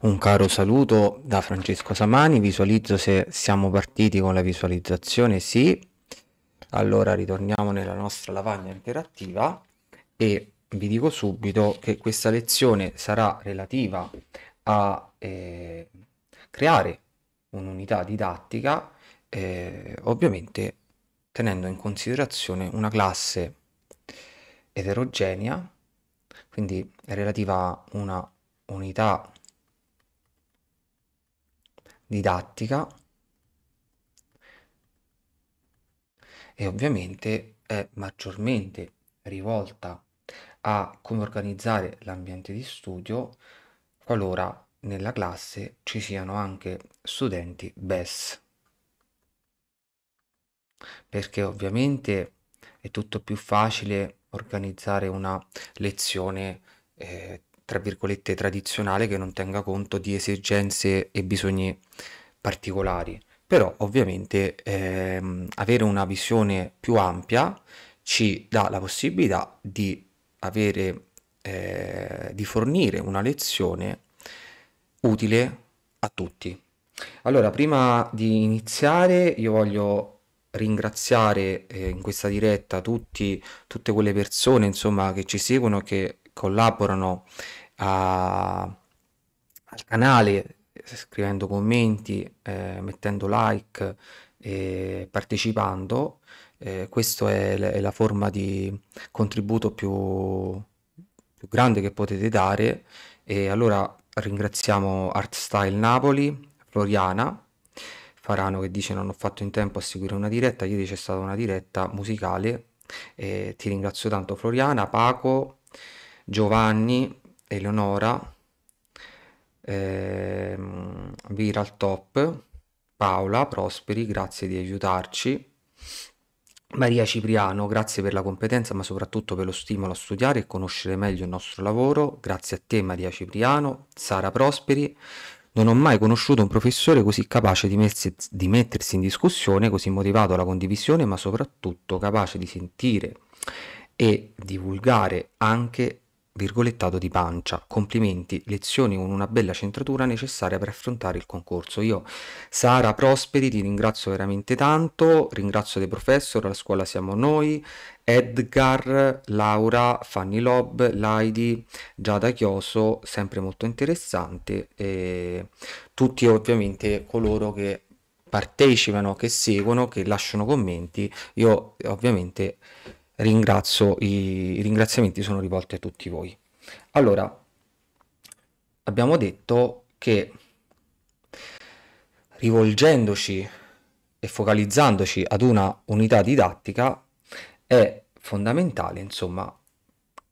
Un caro saluto da Francesco Samani, visualizzo se siamo partiti con la visualizzazione, sì. Allora ritorniamo nella nostra lavagna interattiva e vi dico subito che questa lezione sarà relativa a eh, creare un'unità didattica, eh, ovviamente tenendo in considerazione una classe eterogenea, quindi è relativa a una unità didattica e ovviamente è maggiormente rivolta a come organizzare l'ambiente di studio qualora nella classe ci siano anche studenti BES perché ovviamente è tutto più facile organizzare una lezione eh, tra virgolette tradizionale che non tenga conto di esigenze e bisogni particolari. Però ovviamente ehm, avere una visione più ampia ci dà la possibilità di, avere, eh, di fornire una lezione utile a tutti. Allora, prima di iniziare, io voglio ringraziare eh, in questa diretta tutti, tutte quelle persone insomma, che ci seguono, che collaborano a, al canale scrivendo commenti, eh, mettendo like e partecipando. Eh, questa è, è, la forma di contributo più, più grande che potete dare. E allora ringraziamo Artstyle Napoli, Floriana, Farano che dice non ho fatto in tempo a seguire una diretta, ieri c'è stata una diretta musicale. Eh, ti ringrazio tanto Floriana, Paco, Giovanni, Eleonora, ehm, Vira top, Paola Prosperi, grazie di aiutarci. Maria Cipriano, grazie per la competenza ma soprattutto per lo stimolo a studiare e conoscere meglio il nostro lavoro. Grazie a te Maria Cipriano, Sara Prosperi. Non ho mai conosciuto un professore così capace di, messi, di mettersi in discussione, così motivato alla condivisione, ma soprattutto capace di sentire e divulgare anche virgolettato di pancia, complimenti, lezioni con una bella centratura necessaria per affrontare il concorso. Io, Sara Prosperi, ti ringrazio veramente tanto, ringrazio dei professor, la scuola siamo noi, Edgar, Laura, Fanny Lob, Laidi, Giada Chioso, sempre molto interessante, e tutti ovviamente coloro che partecipano, che seguono, che lasciano commenti, io ovviamente ringrazio, i, ringraziamenti sono rivolti a tutti voi. Allora, abbiamo detto che rivolgendoci e focalizzandoci ad una unità didattica è fondamentale, insomma,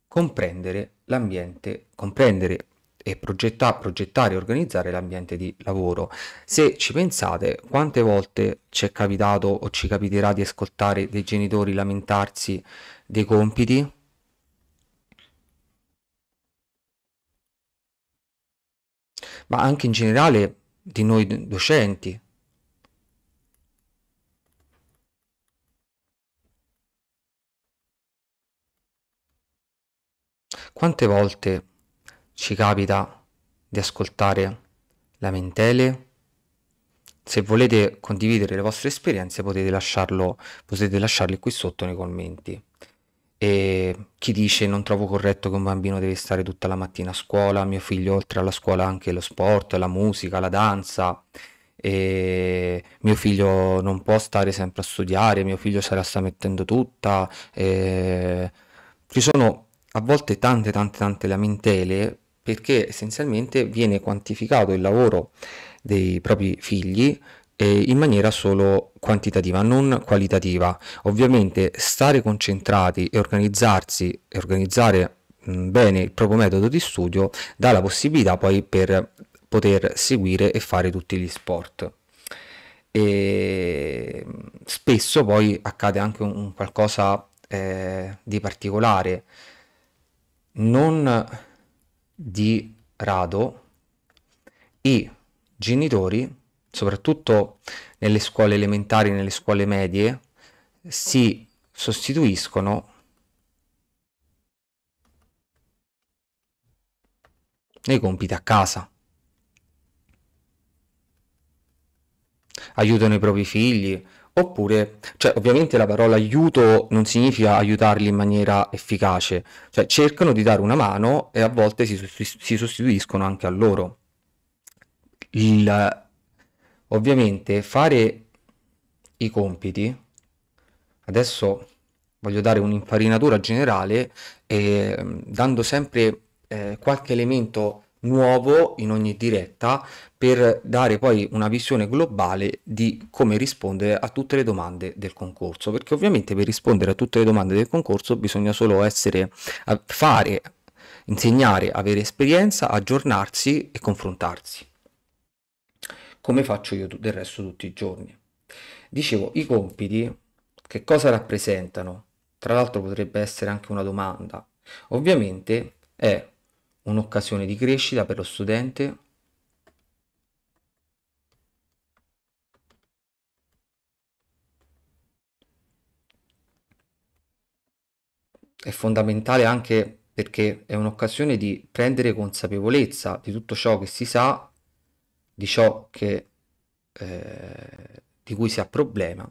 comprendere l'ambiente, comprendere e progetta, progettare e organizzare l'ambiente di lavoro. Se ci pensate, quante volte ci è capitato o ci capiterà di ascoltare dei genitori lamentarsi dei compiti? Ma anche in generale di noi docenti, quante volte ci capita di ascoltare lamentele. Se volete condividere le vostre esperienze potete, lasciarlo, potete lasciarli qui sotto nei commenti. E chi dice non trovo corretto che un bambino deve stare tutta la mattina a scuola, mio figlio oltre alla scuola anche lo sport, la musica, la danza, e mio figlio non può stare sempre a studiare, mio figlio se la sta mettendo tutta. E... Ci sono a volte tante tante tante lamentele perché essenzialmente viene quantificato il lavoro dei propri figli eh, in maniera solo quantitativa, non qualitativa. Ovviamente stare concentrati e organizzarsi e organizzare mm, bene il proprio metodo di studio dà la possibilità poi per poter seguire e fare tutti gli sport. E mm, spesso poi accade anche un qualcosa eh, di particolare. Non di rado i genitori, soprattutto nelle scuole elementari, nelle scuole medie, si sostituiscono nei compiti a casa. Aiutano i propri figli Oppure, cioè ovviamente la parola aiuto non significa aiutarli in maniera efficace, cioè cercano di dare una mano e a volte si, si sostituiscono anche a loro. Il, ovviamente fare i compiti, adesso voglio dare un'infarinatura generale, eh, dando sempre eh, qualche elemento nuovo in ogni diretta per dare poi una visione globale di come rispondere a tutte le domande del concorso perché ovviamente per rispondere a tutte le domande del concorso bisogna solo essere fare insegnare avere esperienza aggiornarsi e confrontarsi come faccio io del resto tutti i giorni dicevo i compiti che cosa rappresentano tra l'altro potrebbe essere anche una domanda ovviamente è un'occasione di crescita per lo studente è fondamentale anche perché è un'occasione di prendere consapevolezza di tutto ciò che si sa, di ciò che, eh, di cui si ha problema.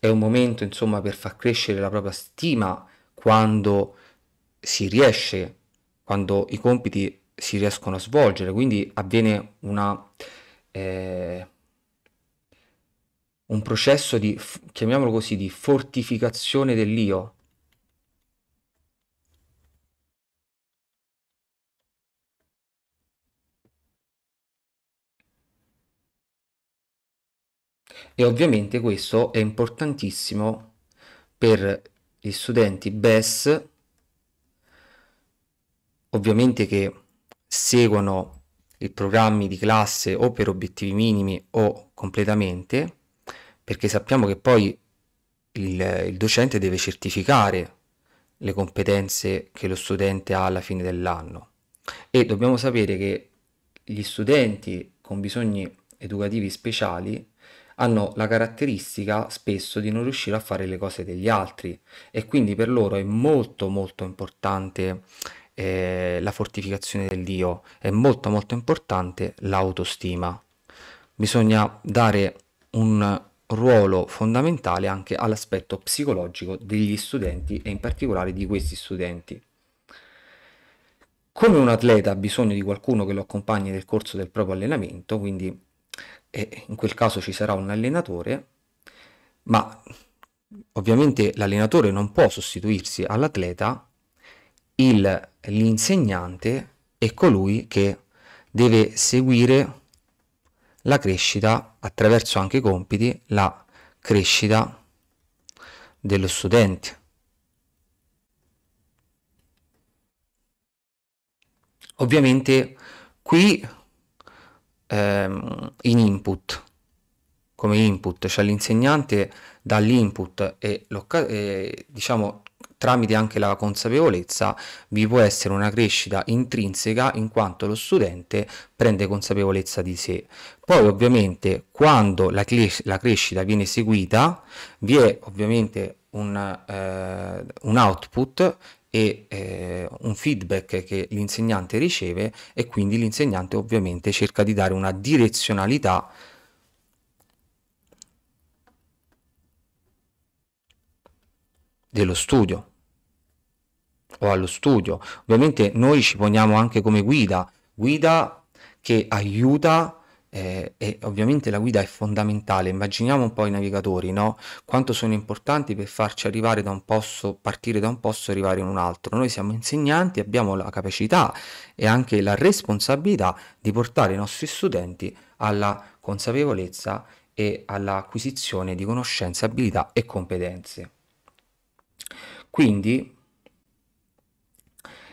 È un momento, insomma, per far crescere la propria stima quando si riesce, quando i compiti si riescono a svolgere, quindi avviene una, eh, un processo di, chiamiamolo così, di fortificazione dell'io. E ovviamente questo è importantissimo per gli studenti BES ovviamente che seguono i programmi di classe o per obiettivi minimi o completamente perché sappiamo che poi il, il docente deve certificare le competenze che lo studente ha alla fine dell'anno e dobbiamo sapere che gli studenti con bisogni educativi speciali hanno la caratteristica spesso di non riuscire a fare le cose degli altri e quindi per loro è molto molto importante eh, la fortificazione dell'io, è molto molto importante l'autostima. Bisogna dare un ruolo fondamentale anche all'aspetto psicologico degli studenti e in particolare di questi studenti. Come un atleta ha bisogno di qualcuno che lo accompagni nel corso del proprio allenamento, quindi e in quel caso ci sarà un allenatore, ma ovviamente l'allenatore non può sostituirsi all'atleta, il, l'insegnante è colui che deve seguire la crescita attraverso anche i compiti, la crescita dello studente. Ovviamente qui ehm, in input, come input, cioè l'insegnante dà l'input e, e diciamo tramite anche la consapevolezza vi può essere una crescita intrinseca in quanto lo studente prende consapevolezza di sé. Poi ovviamente quando la, la crescita viene seguita vi è ovviamente un, eh, un output e eh, un feedback che l'insegnante riceve e quindi l'insegnante ovviamente cerca di dare una direzionalità dello studio o allo studio. Ovviamente noi ci poniamo anche come guida, guida che aiuta eh, e ovviamente la guida è fondamentale. Immaginiamo un po' i navigatori, no? Quanto sono importanti per farci arrivare da un posto, partire da un posto e arrivare in un altro. Noi siamo insegnanti, abbiamo la capacità e anche la responsabilità di portare i nostri studenti alla consapevolezza e all'acquisizione di conoscenze, abilità e competenze. Quindi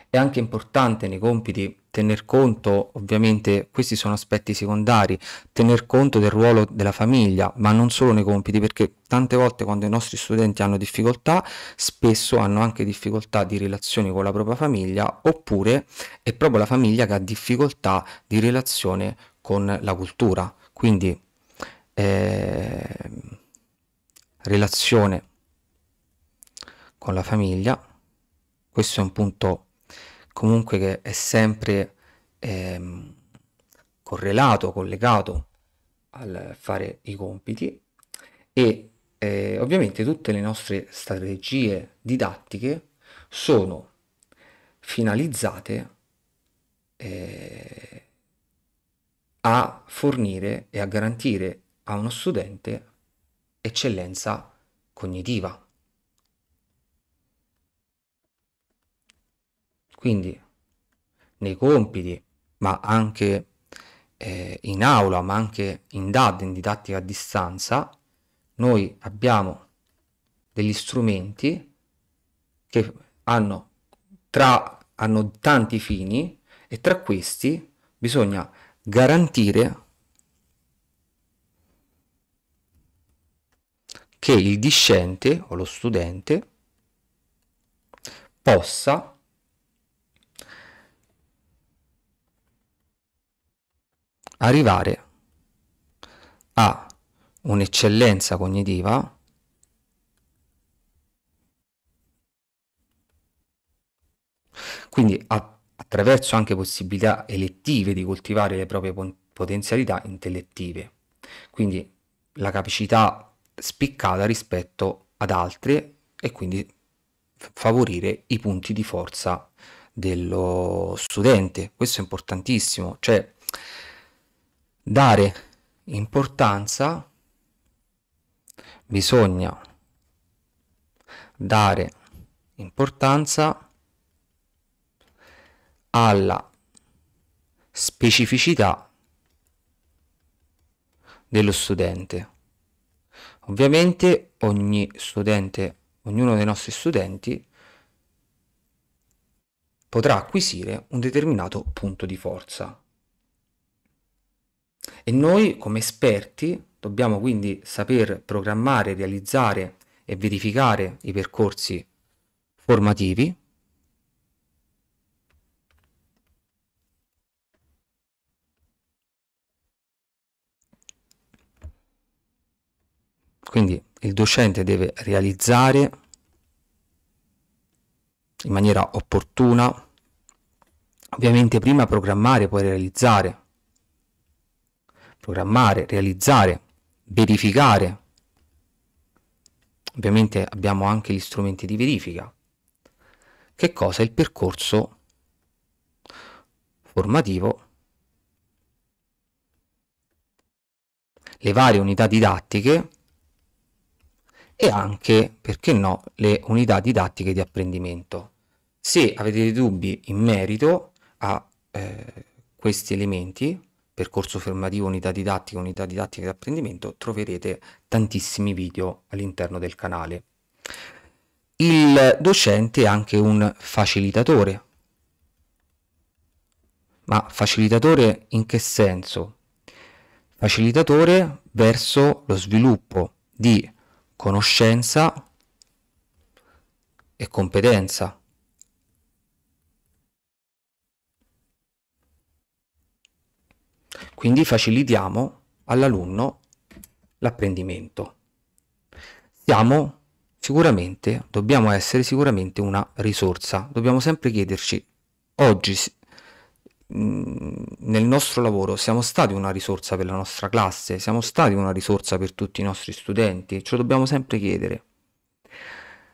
è anche importante nei compiti tener conto, ovviamente questi sono aspetti secondari, tener conto del ruolo della famiglia, ma non solo nei compiti, perché tante volte quando i nostri studenti hanno difficoltà, spesso hanno anche difficoltà di relazioni con la propria famiglia, oppure è proprio la famiglia che ha difficoltà di relazione con la cultura. Quindi eh, relazione con la famiglia, questo è un punto comunque che è sempre eh, correlato, collegato al fare i compiti e eh, ovviamente tutte le nostre strategie didattiche sono finalizzate eh, a fornire e a garantire a uno studente eccellenza cognitiva. Quindi nei compiti, ma anche eh, in aula, ma anche in DAD, in didattica a distanza, noi abbiamo degli strumenti che hanno, tra, hanno tanti fini e tra questi bisogna garantire che il discente o lo studente possa arrivare a un'eccellenza cognitiva quindi a, attraverso anche possibilità elettive di coltivare le proprie potenzialità intellettive quindi la capacità spiccata rispetto ad altre e quindi favorire i punti di forza dello studente questo è importantissimo cioè dare importanza, bisogna dare importanza alla specificità dello studente. Ovviamente ogni studente, ognuno dei nostri studenti potrà acquisire un determinato punto di forza. E noi come esperti dobbiamo quindi saper programmare, realizzare e verificare i percorsi formativi Quindi il docente deve realizzare in maniera opportuna, ovviamente prima programmare, poi realizzare programmare, realizzare, verificare. Ovviamente abbiamo anche gli strumenti di verifica. Che cosa? è Il percorso formativo, le varie unità didattiche e anche, perché no, le unità didattiche di apprendimento. Se avete dei dubbi in merito a eh, questi elementi, percorso formativo, unità didattica, unità didattica di apprendimento, troverete tantissimi video all'interno del canale. Il docente è anche un facilitatore. Ma facilitatore in che senso? Facilitatore verso lo sviluppo di conoscenza e competenza Quindi facilitiamo all'alunno l'apprendimento. Siamo sicuramente, dobbiamo essere sicuramente una risorsa. Dobbiamo sempre chiederci, oggi mm, nel nostro lavoro siamo stati una risorsa per la nostra classe, siamo stati una risorsa per tutti i nostri studenti, ce lo dobbiamo sempre chiedere.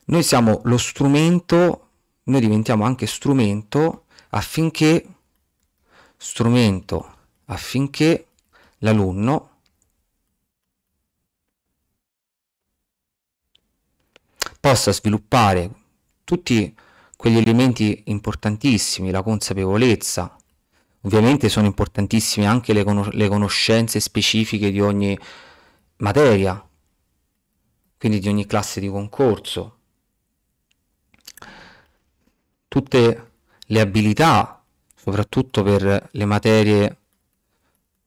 Noi siamo lo strumento, noi diventiamo anche strumento affinché strumento affinché l'alunno possa sviluppare tutti quegli elementi importantissimi, la consapevolezza, ovviamente sono importantissime anche le, conos le conoscenze specifiche di ogni materia, quindi di ogni classe di concorso, tutte le abilità, soprattutto per le materie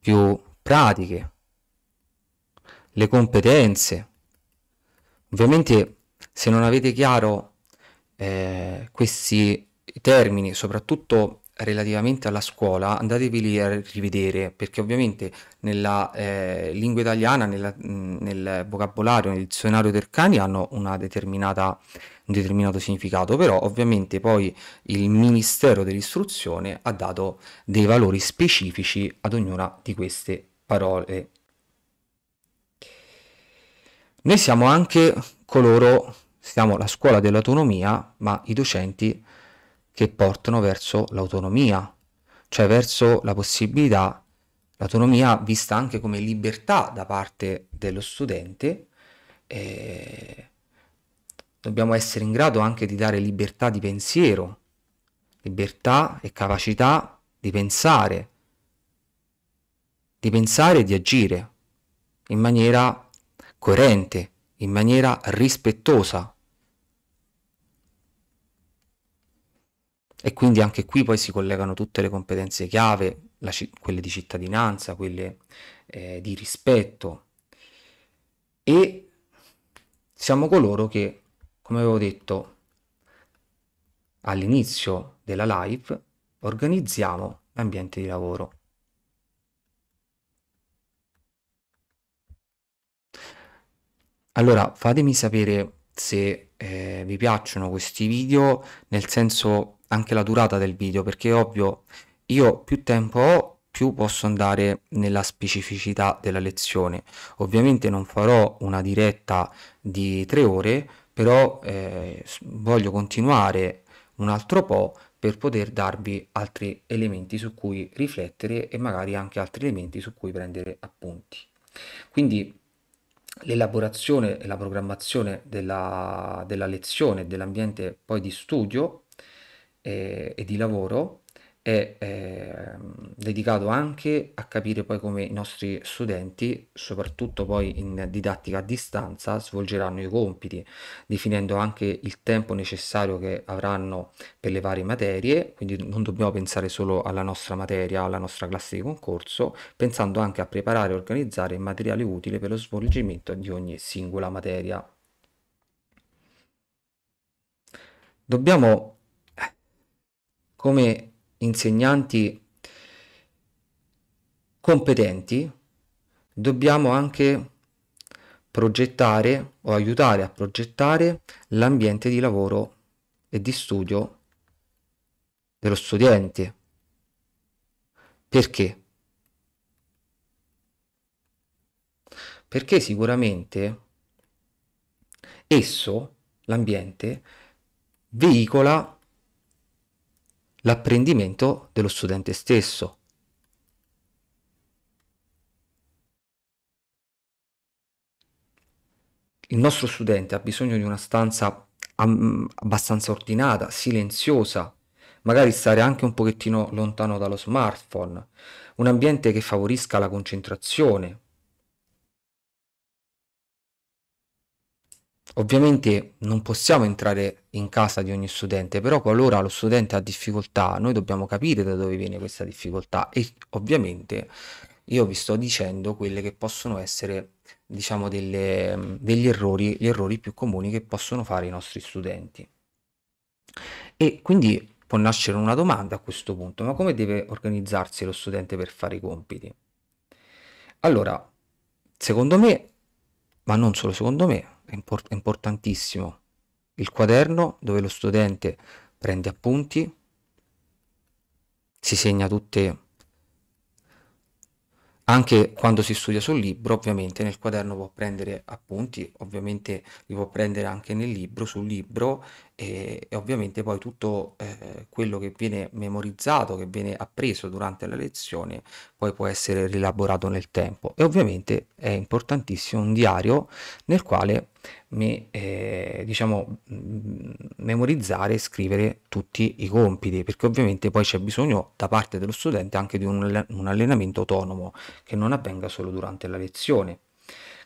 più pratiche, le competenze. Ovviamente se non avete chiaro eh, questi termini, soprattutto relativamente alla scuola andatevi lì a rivedere perché ovviamente nella eh, lingua italiana nella, nel vocabolario nel dizionario Tercani hanno una determinata un determinato significato però ovviamente poi il ministero dell'istruzione ha dato dei valori specifici ad ognuna di queste parole noi siamo anche coloro siamo la scuola dell'autonomia ma i docenti che portano verso l'autonomia, cioè verso la possibilità, l'autonomia vista anche come libertà da parte dello studente. Eh, dobbiamo essere in grado anche di dare libertà di pensiero, libertà e capacità di pensare, di pensare e di agire in maniera coerente, in maniera rispettosa E quindi anche qui poi si collegano tutte le competenze chiave, la, quelle di cittadinanza, quelle eh, di rispetto. E siamo coloro che, come avevo detto all'inizio della live, organizziamo l'ambiente di lavoro. Allora, fatemi sapere se eh, vi piacciono questi video, nel senso anche la durata del video perché ovvio io più tempo ho più posso andare nella specificità della lezione ovviamente non farò una diretta di tre ore però eh, voglio continuare un altro po' per poter darvi altri elementi su cui riflettere e magari anche altri elementi su cui prendere appunti quindi l'elaborazione e la programmazione della, della lezione dell'ambiente poi di studio e, e di lavoro è eh, dedicato anche a capire poi come i nostri studenti, soprattutto poi in didattica a distanza, svolgeranno i compiti, definendo anche il tempo necessario che avranno per le varie materie, quindi non dobbiamo pensare solo alla nostra materia, alla nostra classe di concorso, pensando anche a preparare e organizzare il materiale utile per lo svolgimento di ogni singola materia. Dobbiamo come insegnanti competenti dobbiamo anche progettare o aiutare a progettare l'ambiente di lavoro e di studio dello studente. Perché? Perché sicuramente esso, l'ambiente, veicola l'apprendimento dello studente stesso. Il nostro studente ha bisogno di una stanza abbastanza ordinata, silenziosa, magari stare anche un pochettino lontano dallo smartphone, un ambiente che favorisca la concentrazione, Ovviamente non possiamo entrare in casa di ogni studente, però qualora lo studente ha difficoltà, noi dobbiamo capire da dove viene questa difficoltà e ovviamente io vi sto dicendo quelle che possono essere diciamo delle, degli errori, gli errori più comuni che possono fare i nostri studenti. E quindi può nascere una domanda a questo punto, ma come deve organizzarsi lo studente per fare i compiti? Allora, secondo me, ma non solo secondo me, è importantissimo. Il quaderno dove lo studente prende appunti, si segna tutte, anche quando si studia sul libro, ovviamente nel quaderno può prendere appunti, ovviamente li può prendere anche nel libro, sul libro e, e ovviamente poi tutto eh, quello che viene memorizzato, che viene appreso durante la lezione, poi può essere rielaborato nel tempo e ovviamente è importantissimo un diario nel quale me, eh, diciamo, mm, memorizzare e scrivere tutti i compiti, perché ovviamente poi c'è bisogno da parte dello studente anche di un, un allenamento autonomo che non avvenga solo durante la lezione.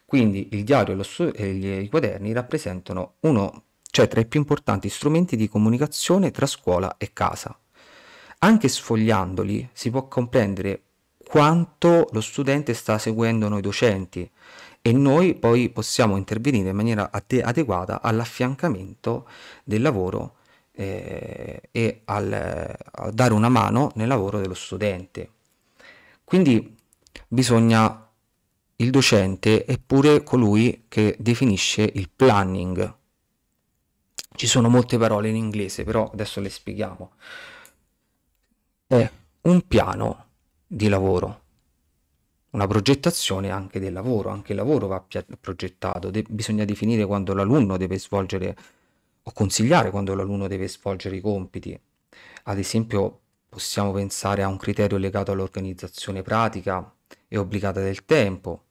Quindi il diario e, stu- e i quaderni rappresentano uno cioè tra i più importanti strumenti di comunicazione tra scuola e casa. Anche sfogliandoli si può comprendere quanto lo studente sta seguendo noi docenti, e noi poi possiamo intervenire in maniera adeguata all'affiancamento del lavoro eh, e al, a dare una mano nel lavoro dello studente. Quindi bisogna il docente è pure colui che definisce il planning. Ci sono molte parole in inglese, però adesso le spieghiamo. È un piano di lavoro una progettazione anche del lavoro, anche il lavoro va progettato, De bisogna definire quando l'alunno deve svolgere o consigliare quando l'alunno deve svolgere i compiti. Ad esempio possiamo pensare a un criterio legato all'organizzazione pratica e obbligata del tempo,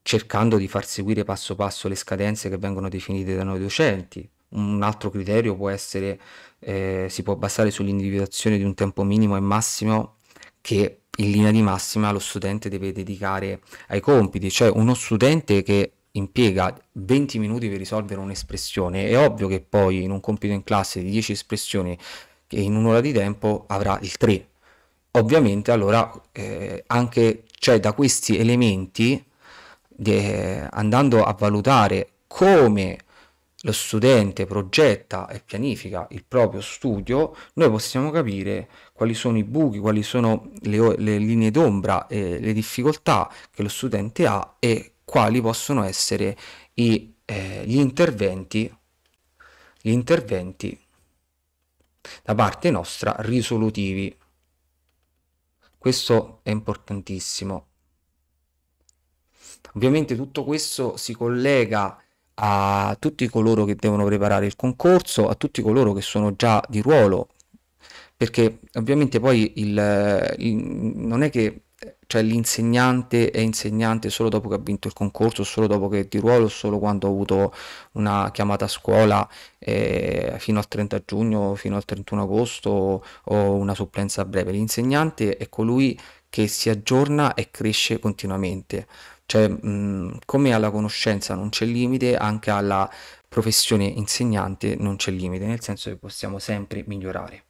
cercando di far seguire passo passo le scadenze che vengono definite da noi docenti. Un altro criterio può essere, eh, si può basare sull'individuazione di un tempo minimo e massimo che in linea di massima lo studente deve dedicare ai compiti, cioè uno studente che impiega 20 minuti per risolvere un'espressione, è ovvio che poi in un compito in classe di 10 espressioni che in un'ora di tempo avrà il 3. Ovviamente allora eh, anche cioè, da questi elementi de, andando a valutare come lo studente progetta e pianifica il proprio studio, noi possiamo capire quali sono i buchi, quali sono le, le linee d'ombra e le difficoltà che lo studente ha e quali possono essere i, eh, gli interventi gli interventi da parte nostra risolutivi. Questo è importantissimo. Ovviamente tutto questo si collega a tutti coloro che devono preparare il concorso, a tutti coloro che sono già di ruolo, perché ovviamente poi il, il, non è che cioè, l'insegnante è insegnante solo dopo che ha vinto il concorso, solo dopo che è di ruolo, solo quando ha avuto una chiamata a scuola eh, fino al 30 giugno, fino al 31 agosto o una supplenza breve. L'insegnante è colui che si aggiorna e cresce continuamente. Cioè, mh, come alla conoscenza non c'è limite, anche alla professione insegnante non c'è limite, nel senso che possiamo sempre migliorare.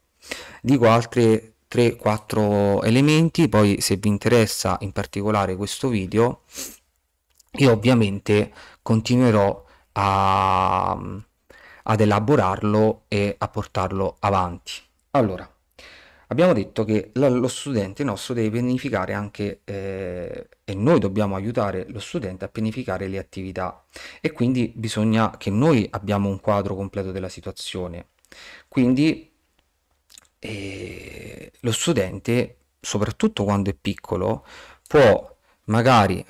Dico altri 3-4 elementi, poi se vi interessa in particolare questo video, io ovviamente continuerò a, ad elaborarlo e a portarlo avanti. Allora, abbiamo detto che lo studente nostro deve pianificare anche eh, e noi dobbiamo aiutare lo studente a pianificare le attività e quindi bisogna che noi abbiamo un quadro completo della situazione. Quindi eh, lo studente, soprattutto quando è piccolo, può magari,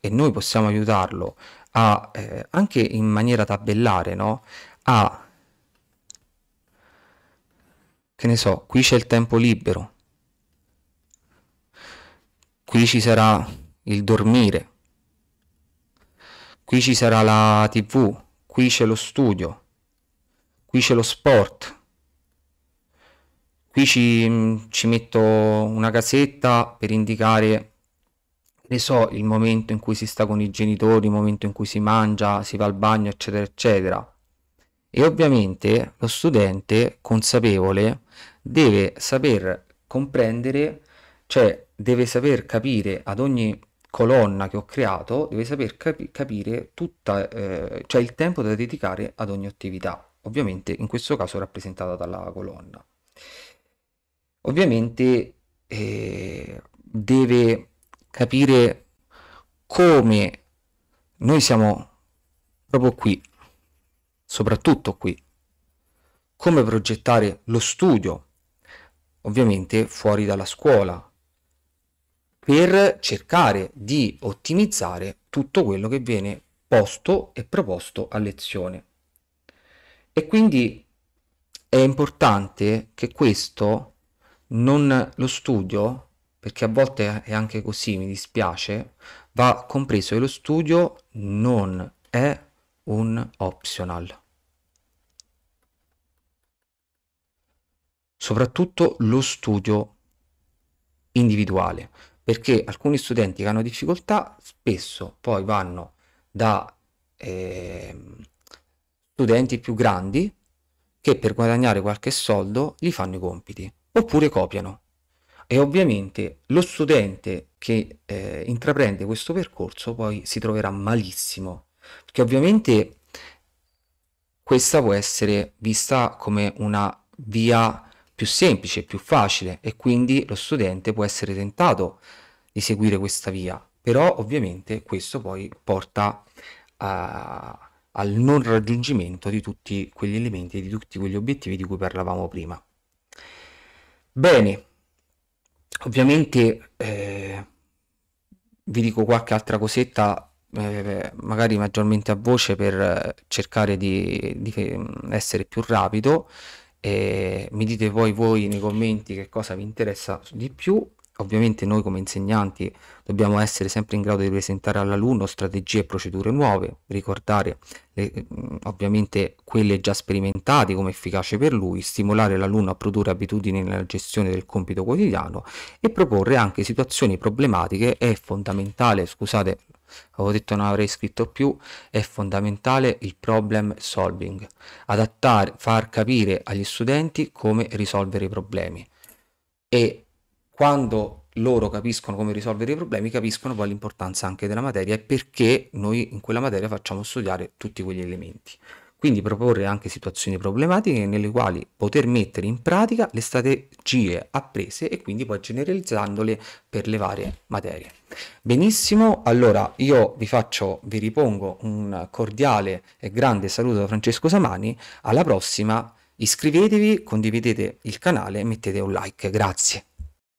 e noi possiamo aiutarlo, a, eh, anche in maniera tabellare, no? a che ne so, qui c'è il tempo libero, qui ci sarà il dormire, qui ci sarà la tv, qui c'è lo studio, qui c'è lo sport, qui ci, ci metto una casetta per indicare, ne so, il momento in cui si sta con i genitori, il momento in cui si mangia, si va al bagno, eccetera, eccetera e ovviamente lo studente consapevole deve saper comprendere, cioè deve saper capire ad ogni colonna che ho creato, deve saper capi capire tutta, eh, cioè il tempo da dedicare ad ogni attività, ovviamente in questo caso rappresentata dalla colonna. Ovviamente eh, deve capire come noi siamo proprio qui soprattutto qui. Come progettare lo studio, ovviamente fuori dalla scuola, per cercare di ottimizzare tutto quello che viene posto e proposto a lezione. E quindi è importante che questo, non lo studio, perché a volte è anche così, mi dispiace, va compreso che lo studio non è un optional. soprattutto lo studio individuale, perché alcuni studenti che hanno difficoltà spesso poi vanno da eh, studenti più grandi che per guadagnare qualche soldo gli fanno i compiti oppure copiano. E ovviamente lo studente che eh, intraprende questo percorso poi si troverà malissimo, perché ovviamente questa può essere vista come una via più semplice, più facile e quindi lo studente può essere tentato di seguire questa via, però ovviamente questo poi porta a, eh, al non raggiungimento di tutti quegli elementi e di tutti quegli obiettivi di cui parlavamo prima. Bene, ovviamente eh, vi dico qualche altra cosetta, eh, magari maggiormente a voce per eh, cercare di, di mm, essere più rapido. E mi dite poi voi nei commenti che cosa vi interessa di più. Ovviamente noi come insegnanti dobbiamo essere sempre in grado di presentare all'alunno strategie e procedure nuove, ricordare le, ovviamente quelle già sperimentate come efficace per lui, stimolare l'alunno a produrre abitudini nella gestione del compito quotidiano e proporre anche situazioni problematiche. È fondamentale, scusate avevo detto non avrei scritto più, è fondamentale il problem solving, adattare, far capire agli studenti come risolvere i problemi e quando loro capiscono come risolvere i problemi capiscono poi l'importanza anche della materia e perché noi in quella materia facciamo studiare tutti quegli elementi. Quindi proporre anche situazioni problematiche nelle quali poter mettere in pratica le strategie apprese e quindi poi generalizzandole per le varie materie. Benissimo, allora io vi faccio, vi ripongo un cordiale e grande saluto da Francesco Samani, alla prossima, iscrivetevi, condividete il canale e mettete un like, grazie.